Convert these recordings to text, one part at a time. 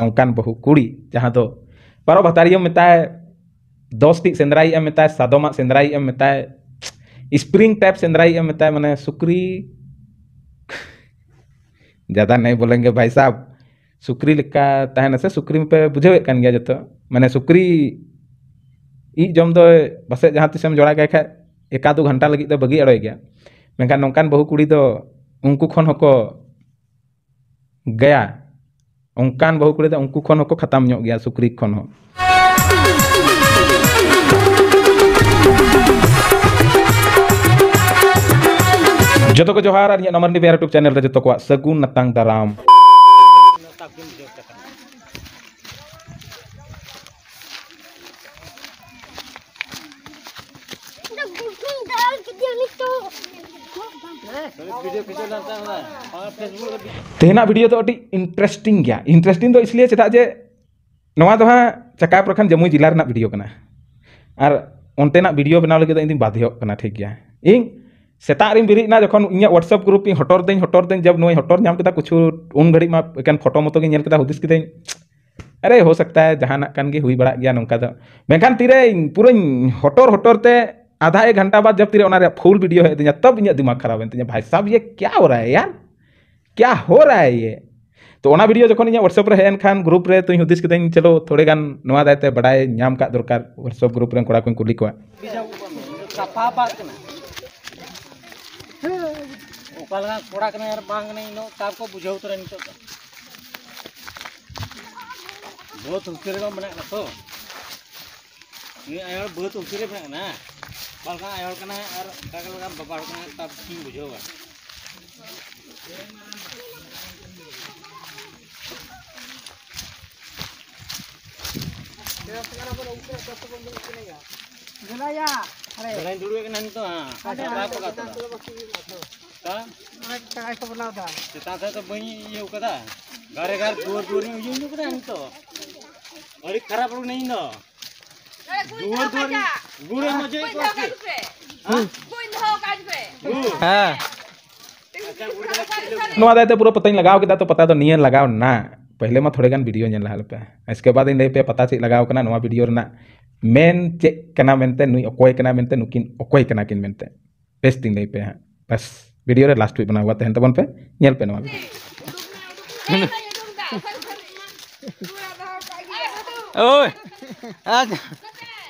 अंकान बहु कुड़ी जहाँ तो पारो भतारी मताए दोस्ती सेंद्राई एम मताए सादोमा सेंद्राई एम मताए स्प्रिंग टाइप सेंद्राई एम मताए माने सुक्री ज्यादा नहीं बोलेंगे भाई साहब सुक्री लिखा तहन से सुक्री पे बुझे कन गया जतो माने सुक्री ई जम तो बसे जहाँ तीसम जोड़ा गया खै ekadu ghanta lagi itu bagi ada ya. Mereka nongkan bahu kuri itu unku khon hoko gaya. Unkan bahu kuri itu unku khon hoko khatam nyok gaya sukri khon ho. Jatuh ke Johar, nomor di biar YouTube channel kita jatuh kuat. Segun natang daram. डाल तो तेना video तो अटी interesting गया interesting तो इसलिए चेदा जे नवा तो हाँ चकाय प्रखंड जम्मू जिला रना वीडियो करना और ओनतेना वीडियो बनाव लगे तो इन बाध्य करना ठीक गया इन सेता इन बिरिज ना जखन इन व्हाट्सएप ग्रुप इन हटर दें हटर दें जब नोई हटर नाम केदा कुछ उन घड़ी मा एकन फोटो मतो के अरे हो सकता है जहां ना के हुई बड़ा गया नंका दा पूरा हटर हटर ते आधा एक घंटा बाद जब तेरे उन्हें फुल वीडियो है तब इन दिमाग खराब है तो भाई साहब ये क्या हो रहा है यार क्या हो रहा है ये तो वह वीडियो जो इन व्हाट्सअप रे एनखान ग्रुप रे तो हदीस कि चलो थोड़े गान दायते बड़ा नाम का दरकार व्हाट्सअप ग्रुप रे कड़ा कुली को balka ayol kena ar er, kakal kan babal kena tab king bujo kan Gelaya, are. Gelain dulu ya itu ah. Ada apa kata? Ta? Mereka itu pernah dah. Kita ada tuh bunyi ya kata. Gara-gara dua-dua ini ujung iya, iya, itu kan itu. Orang kerap lu nih দূর দূর গুড়ে মজে করছে হ্যাঁ नवा दाते पूरा पता ही लगाओ कि तो पता तो नहीं है लगाओ ना पहले मैं थोड़े गान वीडियो नेल लहाल पे इसके बाद इन पे पता चेक लगाओ कना नवा वीडियो रना मेन चेक कना मेनते नुई ओकोय कना मेनते नुकिन ओकोय कना किन मेनते बेस्ट तीन ले पे हां बस वीडियो रे लास्ट बना हुआ तहन तबन पे नेल पे नवा ओए आज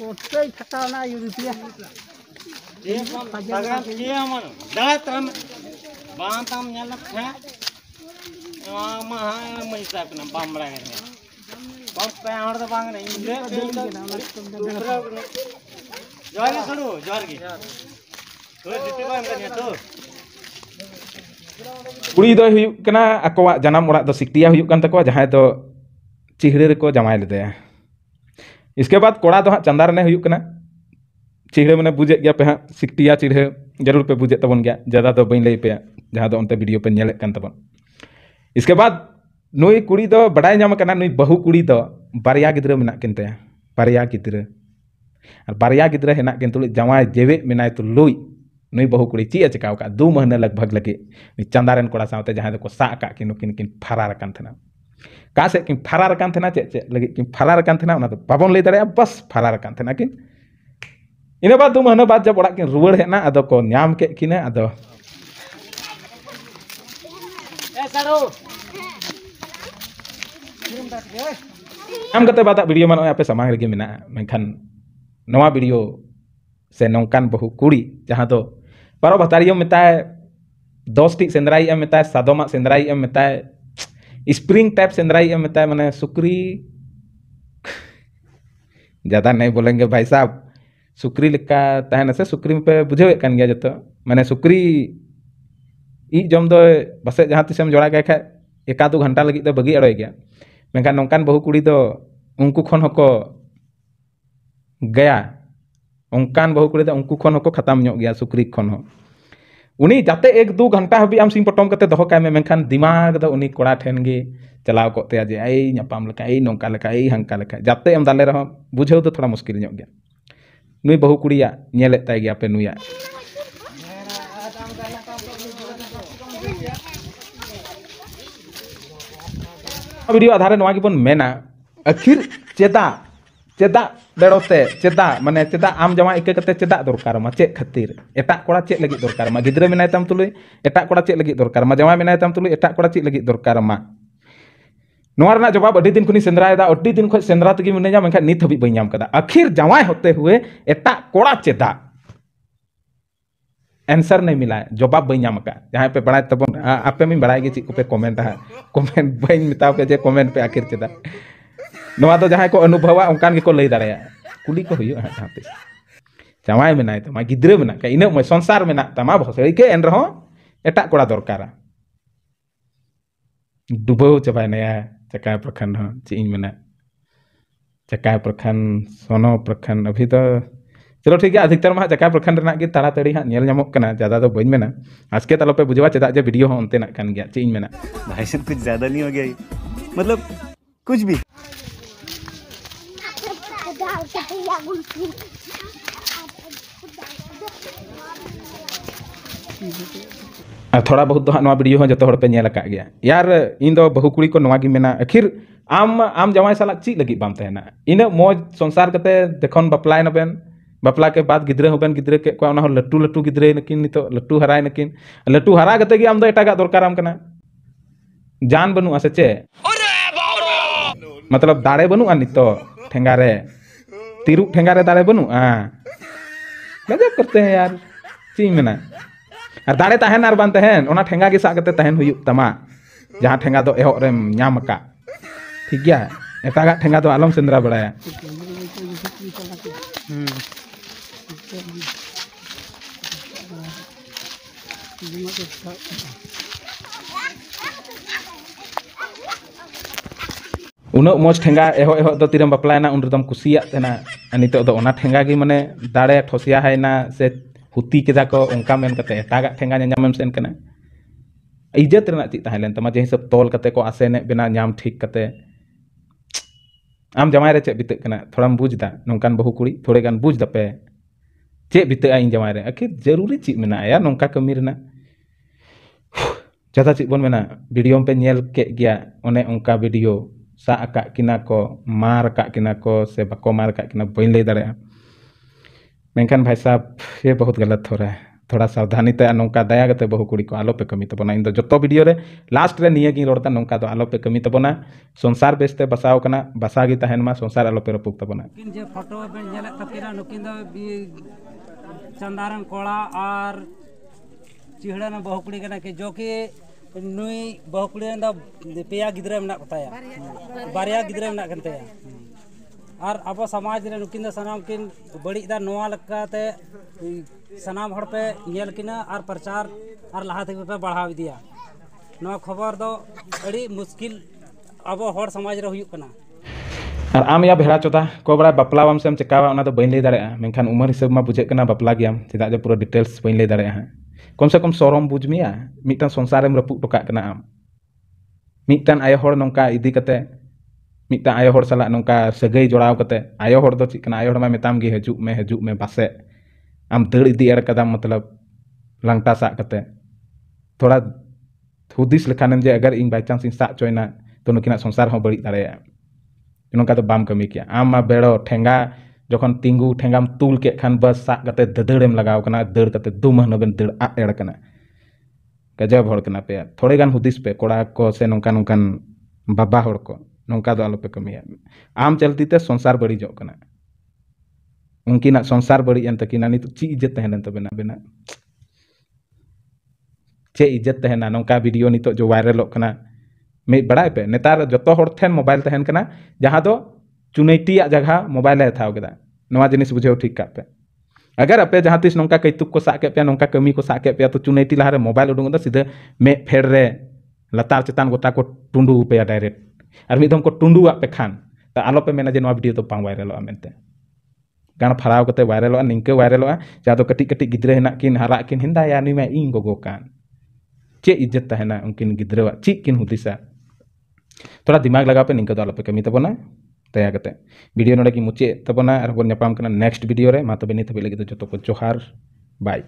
Kuri itu kena aku janam orang itu sikti ya hujukan takwa jahat itu cihirir kok jamaah itu ya. इसके बाद कोड़ा दो तो हाँ चंदा ने चिड़े मैंने बुझे गया पे हाँ सिकटिया चिड़े जरूर पे बुझे तब गया ज्यादा तो बी लैपे हाँ, जहाँ तो उनते भिडियो पे नल इसके बाद नई कुड़ी तो बड़ा नाम नई बहु कुड़ी तो बारे गिद्र मेना किनते बारया गिद्र और बारया गिद्र हेना किन तुलु जवाय जेवे मेना तुलुई तो नई बहु कुड़ी ची चिकाव दो महीना लगभग लगे चंदा कोड़ा साथ जहाँ को सा नुकिन किन फरार कासे किन फरार कान थे चे चे लगे किन फरार कान थे बाबन लै दाया बस फरार थे किन इन बाद दो महीने बाद जब ओर कि रुवड़ है ना अदो को न्याम के किने अदो हम कते बात वीडियो मन आपे समांग लगे मिना से नौकान बहु कुड़ी जहाँ तो पारो बतारियो मिता दस टी सेंद्राई एम मिता है सादोमा सेंद्राई एम मिता स्प्रिंग टाइप सेंद्राई ये है तो मैंने सुक्री ज़्यादा नहीं बोलेंगे भाई साहब सुक्री लिखा तह से सुकरी पे बुझे कान गया जो तो। मैंने सुक्री इ जम दो बसे जहाँ तीस जोड़ा गया खा एक दो घंटा लगी तो बगी अड़े गया मेखान नौकान बहु कुड़ी तो उनको खन हो गया उनकान बहु कुड़ी तो उनको खन हो खत्म गया सुक्री खन हो उन्हीं जाते एक दो घंटा हम आम सिम पटम करते दहो काय में मेनखान दिमाग दो उन्हीं कोड़ा ठेन गे चलाव को जे ए नपाम लका नौका नोंका लका हंका जाते एम दाले रहो बुझे तो थोड़ा मुश्किल ᱧᱚᱜ बहु ᱱᱩᱭ ᱵᱟᱹᱦᱩ ᱠᱩᱲᱤᱭᱟ ᱧᱮᱞᱮᱫ ᱛᱟᱭ वीडियो आधार नवा मेना आखिर चेदा चेदा बेड़ोते चेदा माने चेदा आम जमा इके चेदा दरकार चे खतिर एटा कोड़ा चे लगी दरकार मा गिद्र मिनाय तम तुलुई एटा कोड़ा चे लगी दरकार जमा मिनाय तम तुलुई एटा कोड़ा चे लगी दरकार ना जवाब अडी दिन खुनी सेंद्रा एदा दिन खुनी सेंद्रा तगी मिने जा मनखा नीत आखिर जवाय होते हुए एटा कोड़ा चेदा आंसर नहीं मिला जवाब बई जाम जहां पे बड़ा तब आपे में बड़ा के चीज को पे कमेंट है कमेंट बई जे कमेंट पे आखिर चेदा जहाँ को अनुभव को लै दा कुली को हाँते जवाय में ग्रे में इन संसार में भसड़ी के एनरे एट कड़ा दरकार डूब चाबाने चकाय प्रखंड चीज में चकाय प्रखंड सन प्रखंड अभी तो चलो ठीक है अधिकतर में चकाय प्रखंड ताड़ा ताड़ी हाँ नाम ज्यादा तो बैंक में आजके तलपे बुझा चेदा जो वीडियो अंतना चीज भाई सब कुछ ज्यादा नहीं हो गया मतलब कुछ भी थोड़ा बहुत तो हाँ वीडियो जो तो पे गया यार इन दो बहु कुड़ी को नवागी मेना आखिर आम आम जमाई साल चीज लगी बाम तहना तो इन मौज संसार कते देखन बापलाय नबेन बापला के बाद गिद्रे होबेन गिद्रे के को ना लट्टू लट्टू गिद्रे नकिन नित तो लट्टू हराय नकिन लट्टू हरा कते गे आम दो एटागा दरकार आम कना जान बनु आसे चे मतलब दाड़े बनु आ नित ठेंगा रे तिरु ठेंगा रे दाड़े बनू हाँ गजब करते हैं यार चीज में ना दाड़े तहन और बन तहन ओना ठेंगा के सागते तहन हुई तमा जहाँ ठेंगा तो एहो रे न्याम का ठीक है एटागा ठेंगा तो आलम सिंद्रा बड़ा है हम्म। उन्हें मज ठेगा एहो एहो तो तीरम बपलायना उन रदम कुसिया तेना नित तो ओना मने दाड़े ठोसिया है ना से हुती के को उनका मेन कते सेन कने इज्जत रेना चित जे हिसाब तोल कते को आसे ने बिना ठीक कते आम जमाई रे चे बिते थोड़ा थोड़ाम बुझदा नौकान बहु कुड़ी थोड़े गान चे बिते आ आखिर जरूरी चीज मेना या कमी ज्यादा चीज बन मेना वीडियो पे नेल के गया उनका वीडियो सा किना को मार किना को से बाको मार दिन भाई साहब ये बहुत गलत हो रहा है थोड़ा सावधानी तय नौका दया गए बहु कुड़ी को आलोपे कमी तबना इन जो भिडियो लास्ट में नियेगी रोड़ता नौका आलोपे कमी तबना संसार बेसते बसावना बसागी तहनमा संसार आलोपे रूप तबना चंदारन कोड़ा और चिहड़ा बहु कुड़ी जो कि पे ग्रेनाताय बार ग्रेनाताय और अब समाज में नुकिन सामान हड़पे निलकिन और प्रचार लहा पे बढ़ावीदा ना खबर दो मुश्किल समाज आम भेड़ा चौदा को बड़ा बापलाम से चेकावा बैं लै उमर हिसाब में बुझे बापला गया चेदा पूरा डिटेल्स बैं लै दा कम से कम सरम बुझमे मिट्टन संसारेम रपूटकान आयोह नौका इदीकते मिट्टन आयोह साल नौका सगै जड़ावते आयोह चेकना आयोह मेंताम हजूमे हजूमे पासे आम दड़ इदी एड़का मतलब लंगटा सकते थोड़ा हूदिस लेखानेम जे अगर इन बैचान्स इन सा चोना तो नुकिन संसार बड़ी दाया नौका तो कमी किया आम बेड़ो ठेगा जो तीगू ठेगाम तुल के खान बस सागते दड़ेम लगवा दड़ दड़ते दो महीना बन दड़ आद एड़ना गजब पे थोड़े गान हूदिस पे कड़ा को से नौका नौकान बाबा हर को नौका दो आलोपे कमी आम चलती ते संसार बड़ी बड़ीजना उनकी ना संसार बड़ी बड़ीजन तक नित ची इज्जत तबे ना बेना चे इज्जत तहना नौका वीडियो नित जो वायरल बड़ा पे नेतार जो हर तेन मोबाइल तहन जहाँ चुनौती जगह मोबाइल ᱦᱟᱛᱟᱣ ᱠᱮᱫᱟ ᱱᱚᱣᱟ ᱡᱤᱱᱤᱥ ᱵᱩᱡᱷᱟᱹᱣ ᱴᱷᱤᱠ ᱠᱟᱜ ᱯᱮ अगर अपे जहाँ तीस नौका कैतुक को साग पे नौका कमी को साग पे तो चुनौती लहारे मोबाइल उडूंगा तो सीधे मे फेड़े लतार चितान गोटा को टुंडू पे डायरेक्ट और मिदम को टुंडू पे खान तो आलो पे मेना जे नवा वीडियो तो पा वायरल मेनते गान फराव करते वायरल निंके वायरल जहाँ तो कटी कटी गिद्रे हे किन हरा किन हिंदा या नुमा इन गोगो कान चे इज्जत तहना उनकिन गिद्रवा ची किन हुदिसा थोड़ा दिमाग लगा पे निंके तो आलो पे कमी तबना तो ᱫᱟᱭᱟ ᱠᱟᱛᱮ ᱵᱷᱤᱰᱤᱭᱳ ᱱᱚᱰᱮ ᱜᱮᱧ ᱢᱩᱪᱟᱹᱫ ᱛᱟᱵᱚᱱᱟ ᱟᱨ ᱵᱚᱱ ᱧᱟᱯᱟᱢ ᱠᱟᱱᱟ ᱱᱮᱠᱥᱴ ᱵᱷᱤᱰᱤᱭᱳ ᱨᱮ ᱢᱟ ᱛᱚᱵᱮ ᱱᱤᱛ ᱦᱟᱹᱵᱤᱡ ᱞᱟᱹᱜᱤᱫ ᱫᱚ ᱡᱚᱛᱚ ᱠᱚ ᱡᱚᱦᱟᱨ ᱵᱟᱭ